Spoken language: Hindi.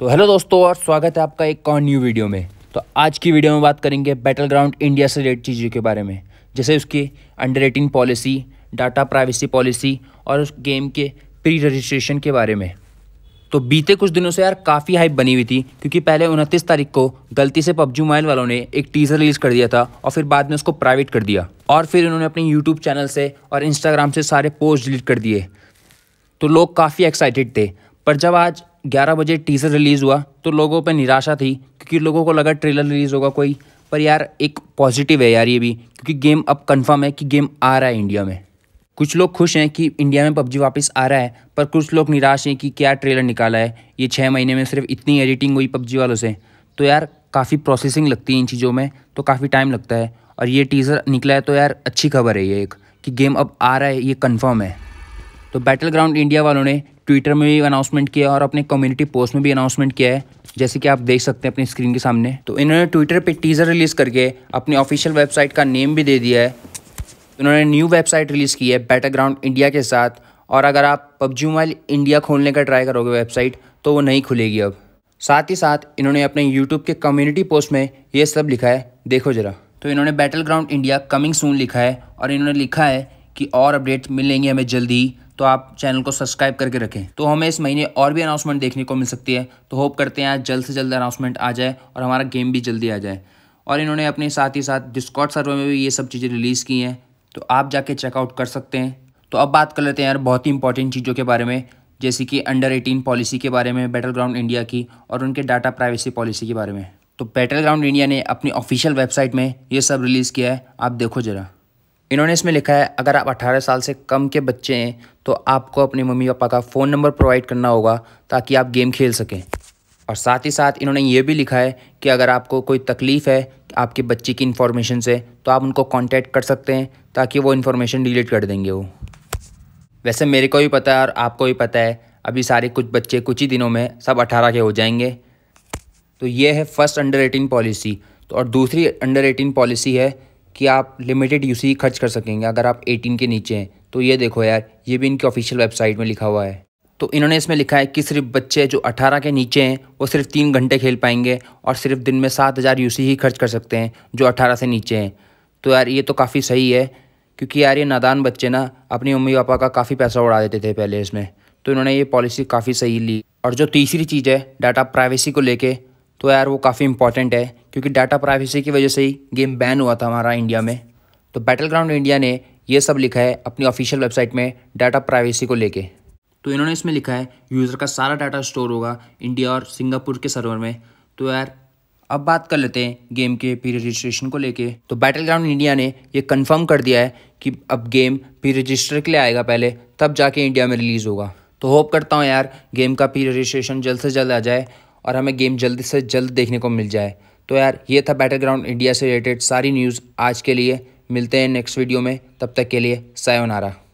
तो हेलो दोस्तों और स्वागत है आपका एक और न्यू वीडियो में तो आज की वीडियो में बात करेंगे बैटल ग्राउंड इंडिया से रिलेटेड चीज़ों के बारे में जैसे उसकी under rating policy data privacy policy और उस गेम के प्री रजिस्ट्रेशन के बारे में तो बीते कुछ दिनों से यार काफ़ी हाइप बनी हुई थी क्योंकि पहले उनतीस तारीख को गलती से पबजी मोबाइल वालों ने एक टीज़र रिलीज़ कर दिया था और फिर बाद में उसको प्राइवेट कर दिया और फिर उन्होंने अपने यूट्यूब चैनल से और इंस्टाग्राम से सारे पोस्ट डिलीट कर दिए तो लोग काफ़ी एक्साइटेड थे पर जब आज ग्यारह बजे टीजर रिलीज़ हुआ तो लोगों पर निराशा थी क्योंकि लोगों को लगा ट्रेलर रिलीज़ होगा कोई पर यार एक पॉजिटिव है यार ये भी क्योंकि गेम अब कंफर्म है कि गेम आ रहा है इंडिया में कुछ लोग खुश हैं कि इंडिया में पबजी वापस आ रहा है पर कुछ लोग निराश हैं कि क्या ट्रेलर निकाला है ये छः महीने में सिर्फ इतनी एडिटिंग हुई पबजी वालों से तो यार काफ़ी प्रोसेसिंग लगती है इन चीज़ों में तो काफ़ी टाइम लगता है और ये टीज़र निकला है तो यार अच्छी खबर है ये एक कि गेम अब आ रहा है ये कन्फर्म है तो बैटल ग्राउंड इंडिया वालों ने ट्विटर में भी अनाउंसमेंट किया और अपने कम्युनिटी पोस्ट में भी अनाउंसमेंट किया है जैसे कि आप देख सकते हैं अपनी स्क्रीन के सामने तो इन्होंने ट्विटर पे टीज़र रिलीज़ करके अपनी ऑफिशियल वेबसाइट का नेम भी दे दिया है इन्होंने न्यू वेबसाइट रिलीज़ की है बैटल ग्राउंड इंडिया के साथ और अगर आप पबजी मोबाइल इंडिया खोलने का ट्राई करोगे वेबसाइट तो वो नहीं खुलेगी अब साथ ही साथ इन्होंने अपने यूट्यूब के कम्युनिटी पोस्ट में ये सब लिखा है देखो ज़रा तो इन्होंने battle ground India coming soon लिखा है और इन्होंने लिखा है कि और अपडेट मिलेंगे हमें जल्दी तो आप चैनल को सब्सक्राइब करके रखें तो हमें इस महीने और भी अनाउंसमेंट देखने को मिल सकती है तो होप करते हैं जल्द से जल्द अनाउंसमेंट आ जाए और हमारा गेम भी जल्दी आ जाए और इन्होंने अपने साथ ही साथ डिस्कॉट सर्वे में भी ये सब चीज़ें रिलीज़ की हैं तो आप जाके चेकआउट कर सकते हैं तो अब बात कर लेते हैं यार बहुत ही इंपॉर्टेंट चीज़ों के बारे में जैसे कि अंडर 18 पॉलिसी के बारे में बैटल ग्राउंड इंडिया की और उनके डाटा प्राइवेसी पॉलिसी के बारे में तो बैटल ग्राउंड इंडिया ने अपनी ऑफिशियल वेबसाइट में ये सब रिलीज़ किया है आप देखो ज़रा इन्होंने इसमें लिखा है अगर आप 18 साल से कम के बच्चे हैं तो आपको अपने मम्मी पापा का फ़ोन नंबर प्रोवाइड करना होगा ताकि आप गेम खेल सकें और साथ ही साथ इन्होंने ये भी लिखा है कि अगर आपको कोई तकलीफ़ है आपके बच्चे की इन्फॉर्मेशन से तो आप उनको कॉन्टेक्ट कर सकते हैं ताकि वो इन्फॉर्मेशन डिलीट कर देंगे वो वैसे मेरे को भी पता है और आपको भी पता है अभी सारे कुछ बच्चे कुछ ही दिनों में सब अठारह के हो जाएंगे तो ये है फर्स्ट अंडर एटीन पॉलिसी तो और दूसरी अंडर एटीन पॉलिसी है कि आप लिमिटेड यूसी e खर्च कर सकेंगे अगर आप 18 के नीचे हैं तो ये देखो यार ये भी इनकी ऑफिशियल वेबसाइट में लिखा हुआ है तो इन्होंने इसमें लिखा है कि सिर्फ बच्चे जो 18 के नीचे हैं वो सिर्फ तीन घंटे खेल पाएंगे और सिर्फ दिन में सात हज़ार यू e ही खर्च कर सकते हैं जो अठारह से नीचे हैं तो यार ये तो काफ़ी सही है क्योंकि यार ये नादान बच्चे ना अपने मम्मी पापा का काफ़ी पैसा उड़ा देते थे पहले इसमें तो इन्होंने ये पॉलिसी काफ़ी सही ली और जो तीसरी चीज़ है डाटा प्राइवेसी को लेके तो यार वो काफ़ी इंपॉर्टेंट है क्योंकि डाटा प्राइवेसी की वजह से ही गेम बैन हुआ था हमारा इंडिया में तो बैटल ग्राउंड इंडिया ने ये सब लिखा है अपनी ऑफिशियल वेबसाइट में डाटा प्राइवेसी को लेके तो इन्होंने इसमें लिखा है यूज़र का सारा डाटा स्टोर होगा इंडिया और सिंगापुर के सर्वर में तो यार अब बात कर लेते हैं गेम के प्री रजिस्ट्रेशन को लेके तो बैटल ग्राउंड इंडिया ने ये कंफर्म कर दिया है कि अब गेम प्री रजिस्टर के लिए आएगा पहले तब जाके इंडिया में रिलीज़ होगा तो होप करता हूँ यार गेम का प्री रजिस्ट्रेशन जल्द से जल्द आ जाए और हमें गेम जल्दी से जल्द देखने को मिल जाए तो यार ये था बैटल ग्राउंड इंडिया से रिलेटेड सारी न्यूज़ आज के लिए मिलते हैं नेक्स्ट वीडियो में तब तक के लिए सायोनारा